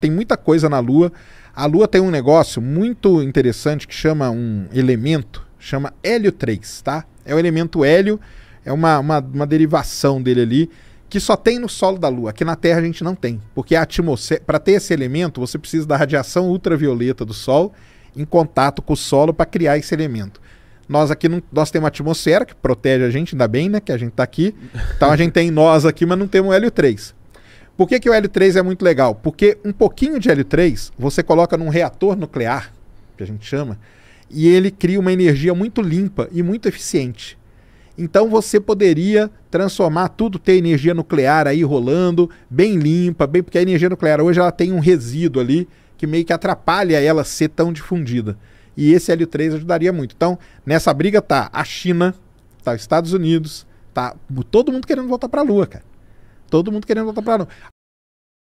tem muita coisa na Lua. A Lua tem um negócio muito interessante que chama um elemento, chama Hélio 3, tá? É o elemento Hélio, é uma, uma, uma derivação dele ali, que só tem no solo da Lua. Aqui na Terra a gente não tem, porque a atmosfera. Para ter esse elemento, você precisa da radiação ultravioleta do Sol em contato com o solo para criar esse elemento. Nós aqui não, nós temos uma atmosfera que protege a gente, ainda bem, né? Que a gente está aqui. Então a gente tem nós aqui, mas não temos o Hélio 3. Por que, que o l 3 é muito legal? Porque um pouquinho de l 3 você coloca num reator nuclear, que a gente chama, e ele cria uma energia muito limpa e muito eficiente. Então você poderia transformar tudo, ter energia nuclear aí rolando, bem limpa, bem porque a energia nuclear hoje ela tem um resíduo ali que meio que atrapalha ela ser tão difundida. E esse l 3 ajudaria muito. Então, nessa briga tá a China, tá os Estados Unidos, tá todo mundo querendo voltar para a lua, cara. Todo mundo querendo voltar para a lua.